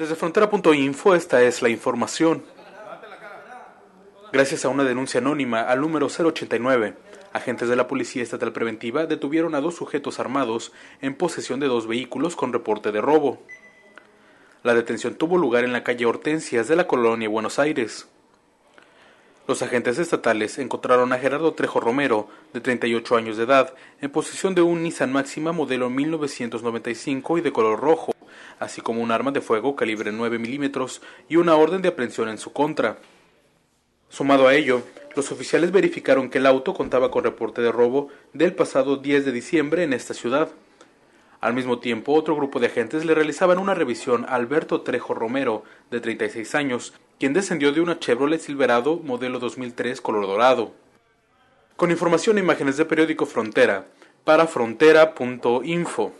Desde frontera.info esta es la información. Gracias a una denuncia anónima al número 089, agentes de la Policía Estatal Preventiva detuvieron a dos sujetos armados en posesión de dos vehículos con reporte de robo. La detención tuvo lugar en la calle Hortensias de la colonia Buenos Aires. Los agentes estatales encontraron a Gerardo Trejo Romero, de 38 años de edad, en posesión de un Nissan Máxima modelo 1995 y de color rojo así como un arma de fuego calibre 9 milímetros y una orden de aprehensión en su contra. Sumado a ello, los oficiales verificaron que el auto contaba con reporte de robo del pasado 10 de diciembre en esta ciudad. Al mismo tiempo, otro grupo de agentes le realizaban una revisión a Alberto Trejo Romero, de 36 años, quien descendió de una Chevrolet Silverado modelo 2003 color dorado. Con información e imágenes de periódico Frontera, para frontera.info.